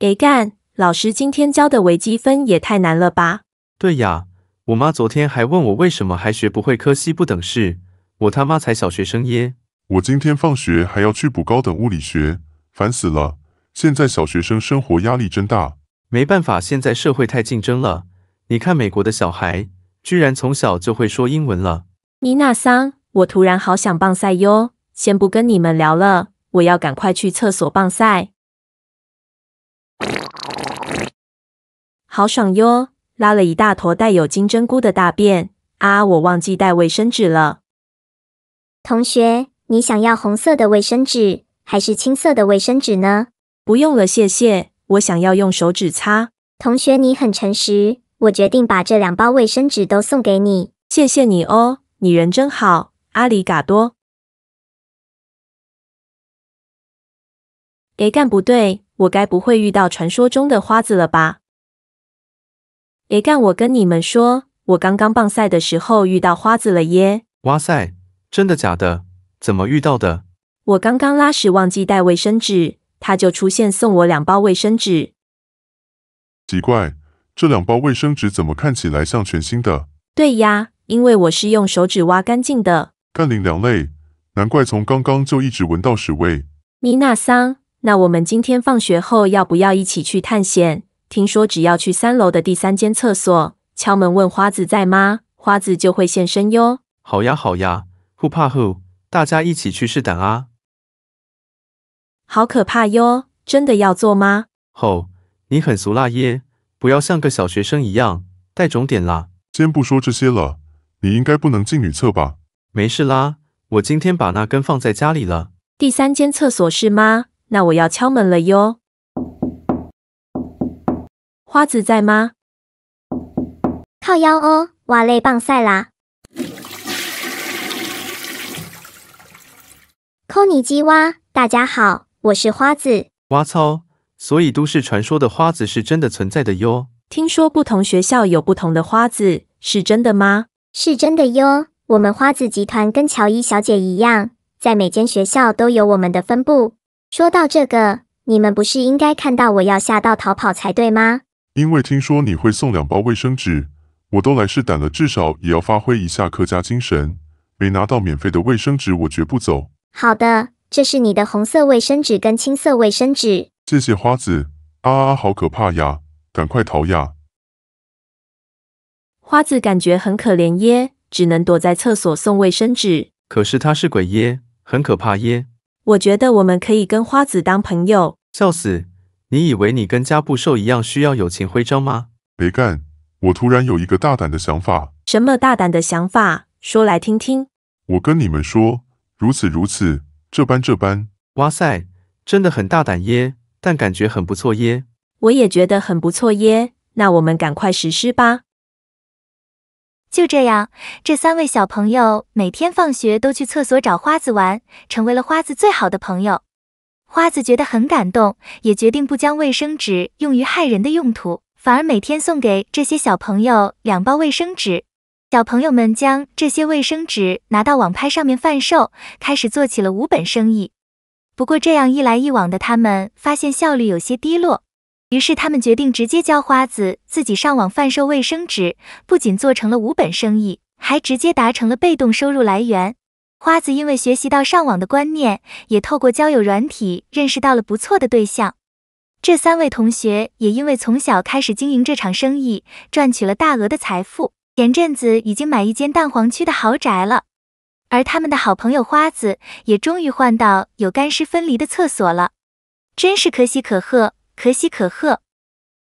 给干，老师今天教的微积分也太难了吧？对呀，我妈昨天还问我为什么还学不会柯西不等式，我他妈才小学生耶！我今天放学还要去补高等物理学，烦死了！现在小学生生活压力真大，没办法，现在社会太竞争了。你看美国的小孩，居然从小就会说英文了。米娜桑，我突然好想棒赛哟，先不跟你们聊了，我要赶快去厕所棒赛。好爽哟！拉了一大坨带有金针菇的大便啊！我忘记带卫生纸了。同学，你想要红色的卫生纸还是青色的卫生纸呢？不用了，谢谢。我想要用手指擦。同学，你很诚实，我决定把这两包卫生纸都送给你。谢谢你哦，你人真好，阿里嘎多。诶，干不对，我该不会遇到传说中的花子了吧？别干！我跟你们说，我刚刚棒赛的时候遇到花子了耶！哇塞，真的假的？怎么遇到的？我刚刚拉屎忘记带卫生纸，他就出现送我两包卫生纸。奇怪，这两包卫生纸怎么看起来像全新的？对呀，因为我是用手指挖干净的。干林凉类，难怪从刚刚就一直闻到屎味。米娜桑，那我们今天放学后要不要一起去探险？听说只要去三楼的第三间厕所，敲门问花子在吗，花子就会现身哟。好呀好呀，不怕呼，大家一起去试胆啊！好可怕哟，真的要做吗？吼，你很俗啦耶，不要像个小学生一样，带种点啦。先不说这些了，你应该不能进女厕吧？没事啦，我今天把那根放在家里了。第三间厕所是吗？那我要敲门了哟。花子在吗？靠腰哦，哇嘞棒赛啦！扣你鸡蛙，大家好，我是花子。哇操！所以都市传说的花子是真的存在的哟？听说不同学校有不同的花子，是真的吗？是真的哟。我们花子集团跟乔伊小姐一样，在每间学校都有我们的分部。说到这个，你们不是应该看到我要吓到逃跑才对吗？因为听说你会送两包卫生纸，我都来是胆了，至少也要发挥一下客家精神。没拿到免费的卫生纸，我绝不走。好的，这是你的红色卫生纸跟青色卫生纸。谢谢花子。啊啊，好可怕呀！赶快逃呀！花子感觉很可怜耶，只能躲在厕所送卫生纸。可是他是鬼耶，很可怕耶。我觉得我们可以跟花子当朋友。笑死！你以为你跟加布兽一样需要友情徽章吗？没干！我突然有一个大胆的想法。什么大胆的想法？说来听听。我跟你们说，如此如此，这般这般。哇塞，真的很大胆耶！但感觉很不错耶。我也觉得很不错耶。那我们赶快实施吧。就这样，这三位小朋友每天放学都去厕所找花子玩，成为了花子最好的朋友。花子觉得很感动，也决定不将卫生纸用于害人的用途，反而每天送给这些小朋友两包卫生纸。小朋友们将这些卫生纸拿到网拍上面贩售，开始做起了无本生意。不过，这样一来一往的，他们发现效率有些低落，于是他们决定直接教花子自己上网贩售卫生纸，不仅做成了无本生意，还直接达成了被动收入来源。花子因为学习到上网的观念，也透过交友软体认识到了不错的对象。这三位同学也因为从小开始经营这场生意，赚取了大额的财富。前阵子已经买一间蛋黄区的豪宅了，而他们的好朋友花子也终于换到有干湿分离的厕所了，真是可喜可贺，可喜可贺。